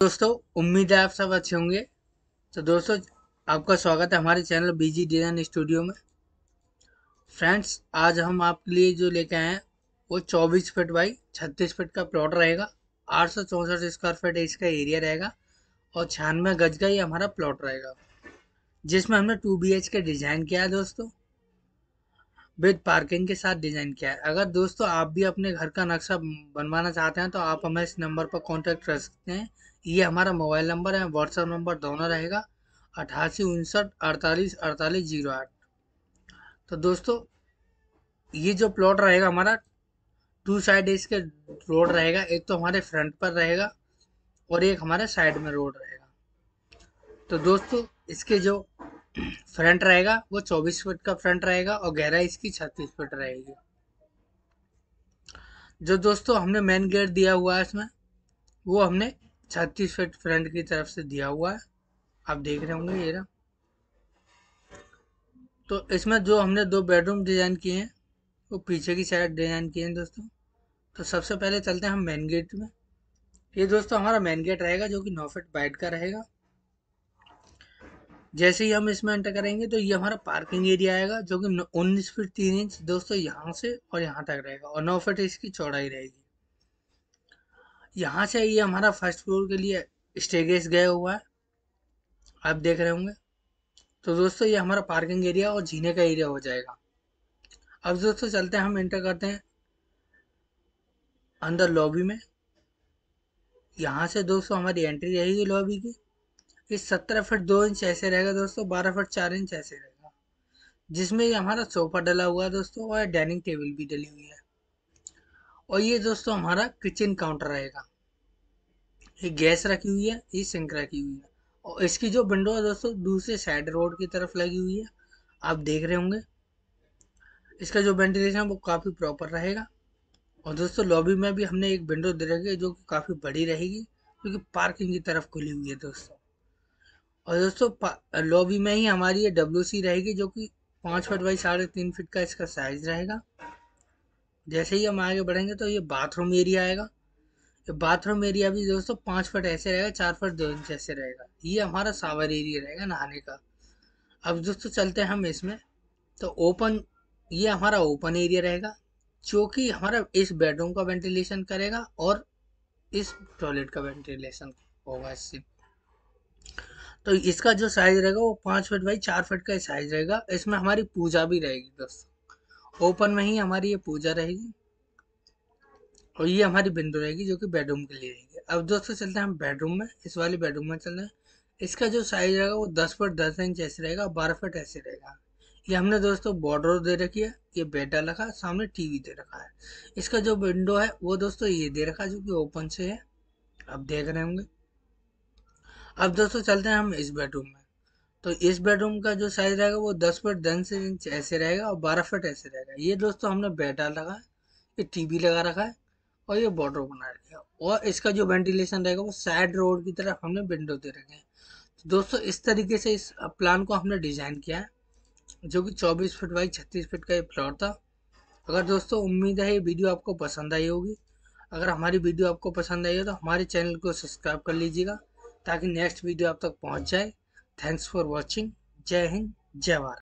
दोस्तों उम्मीद है आप सब अच्छे होंगे तो दोस्तों आपका स्वागत है हमारे चैनल बीजी डिजाइन स्टूडियो में फ्रेंड्स आज हम आपके लिए जो लेके आए हैं वो 24 फीट बाई 36 फीट का प्लॉट रहेगा आठ सौ चौंसठ स्क्वायर फीट इसका एरिया रहेगा और छियानवे गज का ही हमारा प्लॉट रहेगा जिसमें हमने टू बी के डिज़ाइन किया है दोस्तों विद पार्किंग के साथ डिज़ाइन किया है अगर दोस्तों आप भी अपने घर का नक्शा बनवाना चाहते हैं तो आप हमें इस नंबर पर कॉन्टेक्ट कर सकते हैं ये हमारा मोबाइल नंबर है व्हाट्सअप नंबर दोनों रहेगा अठासी उनसठ अड़तालीस अड़तालीस जीरो आठ तो दोस्तों ये जो प्लॉट रहेगा हमारा टू साइड इसके रोड रहेगा एक तो हमारे फ्रंट पर रहेगा और एक हमारे साइड में रोड रहेगा तो दोस्तों इसके जो फ्रंट रहेगा वो 24 फुट का फ्रंट रहेगा और गहराई इसकी 36 फुट रहेगी जो दोस्तों हमने मेन गेट दिया हुआ है इसमें वो हमने 36 फिट फ्रंट की तरफ से दिया हुआ है आप देख रहे होंगे ये रहा तो इसमें जो हमने दो बेडरूम डिज़ाइन किए हैं वो पीछे की साइड डिज़ाइन किए हैं दोस्तों तो सबसे पहले चलते हैं हम मेन गेट में ये दोस्तों हमारा मेन गेट रहेगा जो कि नौ फिट वाइड का रहेगा जैसे ही हम इसमें एंटर करेंगे तो ये हमारा पार्किंग एरिया आएगा जो कि उन्नीस फीट तीन इंच दोस्तों यहाँ से और यहाँ तक रहेगा और नौ फीट इसकी चौड़ाई रहेगी यहाँ से ये हमारा फर्स्ट फ्लोर के लिए स्टेगेस गया हुआ है आप देख रहे होंगे तो दोस्तों ये हमारा पार्किंग एरिया और जीने का एरिया हो जाएगा अब दोस्तों चलते हैं हम एंटर करते हैं अंदर लॉबी में यहाँ से दोस्तों हमारी एंट्री रहेगी लॉबी की ये सत्रह फीट दो इंच ऐसे रहेगा दोस्तों बारह फीट चार इंच ऐसे रहेगा जिसमें ये हमारा सोफा डला हुआ है दोस्तों और डाइनिंग टेबल भी डली हुई है और ये दोस्तों हमारा किचन काउंटर रहेगा ये गैस रखी हुई है ये सिंक रखी हुई है और इसकी जो विंडो है दोस्तों दूसरे साइड रोड की तरफ लगी हुई है आप देख रहे होंगे इसका जो वेंटिलेशन है वो काफ़ी प्रॉपर रहेगा और दोस्तों लॉबी में भी हमने एक विंडो दे रखी है जो कि काफ़ी बड़ी रहेगी क्योंकि पार्किंग की तरफ खुली हुई है दोस्तों और दोस्तों लॉबी में ही हमारी ये डब्ल्यू सी रहेगी जो कि पाँच फुट बाई साढ़े तीन फिट का इसका साइज रहेगा जैसे ही हम आगे बढ़ेंगे तो ये बाथरूम एरिया आएगा ये बाथरूम एरिया भी दोस्तों पाँच फट ऐसे रहेगा चार फट दो इंच ऐसे रहेगा ये हमारा सावर एरिया रहेगा नहाने का अब दोस्तों चलते हैं हम इसमें तो ओपन ये हमारा ओपन एरिया रहेगा जो कि हमारा इस बेडरूम का वेंटिलेशन करेगा और इस टॉयलेट का वेंटिलेशन होगा इससे तो इसका जो साइज रहेगा वो पाँच फीट बाई चार फीट का साइज रहेगा इसमें हमारी पूजा भी रहेगी दोस्तों ओपन में ही हमारी ये पूजा रहेगी और ये हमारी विंडो रहेगी जो कि बेडरूम के लिए रहेगी अब दोस्तों चलते हैं हम बेडरूम में इस वाले बेडरूम में चल रहे हैं इसका जो साइज रहेगा वो दस फुट दस इंच ऐसे रहेगा बारह फट ऐसे रहेगा ये हमने दोस्तों बॉर्डर दे रखी है ये बेड डाल रखा है सामने टीवी दे रखा है इसका जो विंडो है वो दोस्तों ये दे रखा है जो कि ओपन से है आप देख रहे होंगे अब दोस्तों चलते हैं हम इस बेडरूम में तो इस बेडरूम का जो साइज रहेगा वो दस फिट दस इंच ऐसे रहेगा और बारह फिट ऐसे रहेगा ये दोस्तों हमने बेड डाल रखा है ये टीवी लगा रखा है और ये बॉर्डर बना रखा है और इसका जो वेंटिलेशन रहेगा वो साइड रोड की तरफ हमने विंडो दे रखे हैं तो दोस्तों इस तरीके से इस प्लान को हमने डिज़ाइन किया है जो कि चौबीस फिट बाई छत्तीस फिट का ये प्लॉट था अगर दोस्तों उम्मीद है ये वीडियो आपको पसंद आई होगी अगर हमारी वीडियो आपको पसंद आई हो तो हमारे चैनल को सब्सक्राइब कर लीजिएगा ताकि नेक्स्ट वीडियो आप तक पहुंच जाए थैंक्स फॉर वॉचिंग जय हिंद जय भारत